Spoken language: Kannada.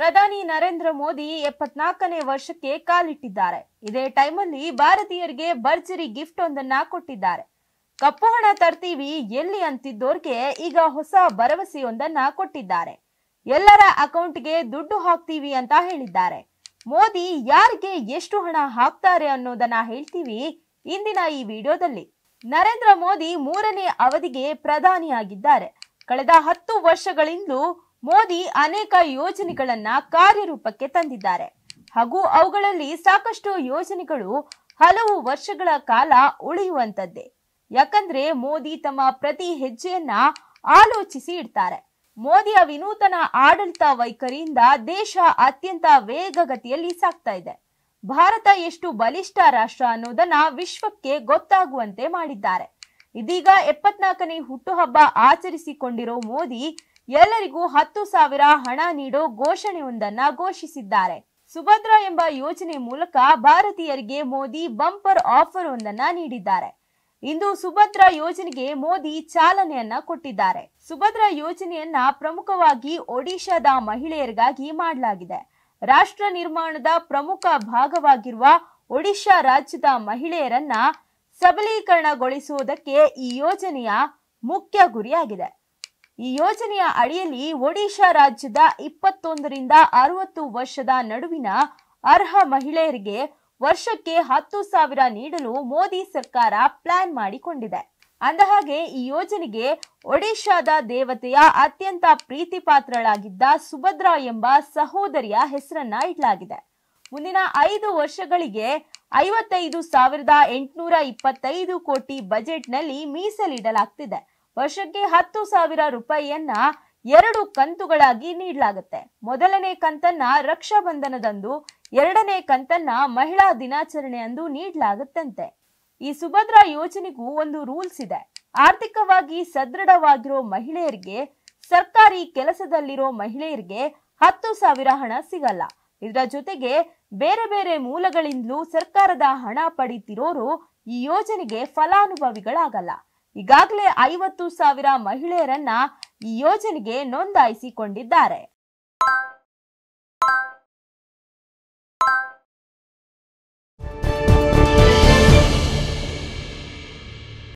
ಪ್ರಧಾನಿ ನರೇಂದ್ರ ಮೋದಿ ಎಪ್ಪತ್ನಾಲ್ಕನೇ ವರ್ಷಕ್ಕೆ ಕಾಲಿಟ್ಟಿದ್ದಾರೆ ಇದೇ ಟೈಮಲ್ಲಿ ಭಾರತೀಯರಿಗೆ ಭರ್ಜರಿ ಗಿಫ್ಟ್ ಒಂದನ್ನ ಕೊಟ್ಟಿದ್ದಾರೆ ಕಪ್ಪು ಹಣ ತರ್ತೀವಿ ಎಲ್ಲಿ ಅಂತಿದ್ದೋರ್ಗೆ ಈಗ ಹೊಸ ಭರವಸೆಯೊಂದನ್ನ ಕೊಟ್ಟಿದ್ದಾರೆ ಎಲ್ಲರ ಅಕೌಂಟ್ಗೆ ದುಡ್ಡು ಹಾಕ್ತೀವಿ ಅಂತ ಹೇಳಿದ್ದಾರೆ ಮೋದಿ ಯಾರಿಗೆ ಎಷ್ಟು ಹಣ ಹಾಕ್ತಾರೆ ಅನ್ನೋದನ್ನ ಹೇಳ್ತೀವಿ ಇಂದಿನ ಈ ವಿಡಿಯೋದಲ್ಲಿ ನರೇಂದ್ರ ಮೋದಿ ಮೂರನೇ ಅವಧಿಗೆ ಪ್ರಧಾನಿಯಾಗಿದ್ದಾರೆ ಕಳೆದ ಹತ್ತು ವರ್ಷಗಳಿಂದಲೂ ಮೋದಿ ಅನೇಕ ಯೋಜನೆಗಳನ್ನ ಕಾರ್ಯರೂಪಕ್ಕೆ ತಂದಿದ್ದಾರೆ ಹಾಗೂ ಅವುಗಳಲ್ಲಿ ಸಾಕಷ್ಟು ಯೋಜನೆಗಳು ಹಲವು ವರ್ಷಗಳ ಕಾಲ ಉಳಿಯುವಂತದ್ದೇ ಯಾಕಂದ್ರೆ ಮೋದಿ ತಮ್ಮ ಪ್ರತಿ ಹೆಜ್ಜೆಯನ್ನ ಆಲೋಚಿಸಿ ಇಡ್ತಾರೆ ಮೋದಿಯ ವಿನೂತನ ಆಡಳಿತ ವೈಖರಿಯಿಂದ ದೇಶ ಅತ್ಯಂತ ವೇಗಗತಿಯಲ್ಲಿ ಸಾಗ್ತಾ ಇದೆ ಭಾರತ ಎಷ್ಟು ಬಲಿಷ್ಠ ರಾಷ್ಟ್ರ ಅನ್ನೋದನ್ನ ವಿಶ್ವಕ್ಕೆ ಗೊತ್ತಾಗುವಂತೆ ಮಾಡಿದ್ದಾರೆ ಇದೀಗ ಎಪ್ಪತ್ನಾಲ್ಕನೇ ಹುಟ್ಟುಹಬ್ಬ ಆಚರಿಸಿಕೊಂಡಿರೋ ಮೋದಿ ಎಲ್ಲರಿಗೂ ಹತ್ತು ಸಾವಿರ ಹಣ ನೀಡೋ ಘೋಷಣೆಯೊಂದನ್ನ ಘೋಷಿಸಿದ್ದಾರೆ ಸುಭದ್ರ ಎಂಬ ಯೋಜನೆ ಮೂಲಕ ಭಾರತೀಯರಿಗೆ ಮೋದಿ ಬಂಪರ್ ಆಫರ್ ಒಂದನ್ನ ನೀಡಿದ್ದಾರೆ ಇಂದು ಸುಭದ್ರ ಯೋಜನೆಗೆ ಮೋದಿ ಚಾಲನೆಯನ್ನ ಕೊಟ್ಟಿದ್ದಾರೆ ಸುಭದ್ರಾ ಯೋಜನೆಯನ್ನ ಪ್ರಮುಖವಾಗಿ ಒಡಿಶಾದ ಮಹಿಳೆಯರಿಗಾಗಿ ಮಾಡಲಾಗಿದೆ ರಾಷ್ಟ್ರ ನಿರ್ಮಾಣದ ಪ್ರಮುಖ ಭಾಗವಾಗಿರುವ ಒಡಿಶಾ ರಾಜ್ಯದ ಮಹಿಳೆಯರನ್ನ ಸಬಲೀಕರಣಗೊಳಿಸುವುದಕ್ಕೆ ಈ ಯೋಜನೆಯ ಮುಖ್ಯ ಗುರಿಯಾಗಿದೆ ಈ ಯೋಜನೆಯ ಅಡಿಯಲ್ಲಿ ಒಡಿಶಾ ರಾಜ್ಯದ ಇಪ್ಪತ್ತೊಂದರಿಂದ ಅರವತ್ತು ವರ್ಷದ ನಡುವಿನ ಅರ್ಹ ಮಹಿಳೆಯರಿಗೆ ವರ್ಷಕ್ಕೆ ಹತ್ತು ಸಾವಿರ ನೀಡಲು ಮೋದಿ ಸರ್ಕಾರ ಪ್ಲಾನ್ ಮಾಡಿಕೊಂಡಿದೆ ಅಂದಹಾಗೆ ಈ ಯೋಜನೆಗೆ ಒಡಿಶಾದ ದೇವತೆಯ ಅತ್ಯಂತ ಪ್ರೀತಿಪಾತ್ರಳಾಗಿದ್ದ ಸುಭದ್ರಾ ಎಂಬ ಸಹೋದರಿಯ ಹೆಸರನ್ನ ಇಡಲಾಗಿದೆ ಮುಂದಿನ ಐದು ವರ್ಷಗಳಿಗೆ ಐವತ್ತೈದು ಸಾವಿರದ ಎಂಟುನೂರ ಇಪ್ಪತ್ತೈದು ಕೋಟಿ ಬಜೆಟ್ನಲ್ಲಿ ಮೀಸಲಿಡಲಾಗ್ತಿದೆ ವರ್ಷಕ್ಕೆ ಹತ್ತು ಸಾವಿರ ರೂಪಾಯಿಯನ್ನ ಎರಡು ಕಂತುಗಳಾಗಿ ನೀಡಲಾಗುತ್ತೆ ಮೊದಲನೇ ಕಂತನ್ನ ರಕ್ಷಾ ಬಂಧನದಂದು ಎರಡನೇ ಕಂತನ್ನ ಮಹಿಳಾ ದಿನಾಚರಣೆ ಅಂದು ನೀಡಲಾಗುತ್ತಂತೆ ಈ ಸುಭದ್ರಾ ಯೋಜನೆಗೂ ಒಂದು ರೂಲ್ಸ್ ಇದೆ ಆರ್ಥಿಕವಾಗಿ ಸದೃಢವಾಗಿರೋ ಮಹಿಳೆಯರಿಗೆ ಸರ್ಕಾರಿ ಕೆಲಸದಲ್ಲಿರೋ ಮಹಿಳೆಯರಿಗೆ ಹತ್ತು ಸಾವಿರ ಹಣ ಸಿಗಲ್ಲ ಇದರ ಜೊತೆಗೆ ಬೇರೆ ಬೇರೆ ಮೂಲಗಳಿಂದಲೂ ಸರ್ಕಾರದ ಹಣ ಪಡೀತಿರೋರು ಈ ಯೋಜನೆಗೆ ಫಲಾನುಭವಿಗಳಾಗಲ್ಲ ಈಗಾಗಲೇ ಐವತ್ತು ಸಾವಿರ ಮಹಿಳೆಯರನ್ನ ಈ ಯೋಜನೆಗೆ ನೋಂದಾಯಿಸಿಕೊಂಡಿದ್ದಾರೆ